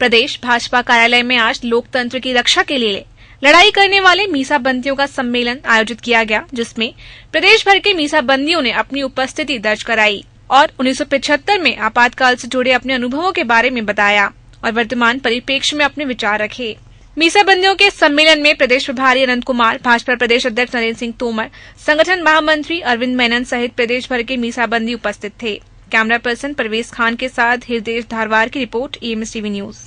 प्रदेश भाजपा कार्यालय में आज लोकतंत्र की रक्षा के लिए लड़ाई करने वाले मीसा बंदियों का सम्मेलन आयोजित किया गया जिसमें प्रदेश भर के मीसा बंदियों ने अपनी उपस्थिति दर्ज कराई और 1975 में आपातकाल से जुड़े अपने अनुभवों के बारे में बताया और वर्तमान परिप्रेक्ष्य में अपने विचार रखे मीसा बंदियों के सम्मेलन में प्रदेश प्रभारी अनंत कुमार भाजपा प्रदेश अध्यक्ष नरेंद्र सिंह तोमर संगठन महामंत्री अरविंद मेनन सहित प्रदेश भर के मीसाबंदी उपस्थित थे कैमरा पर्सन परवेज खान के साथ हृदय धारवार की रिपोर्ट एम टीवी न्यूज़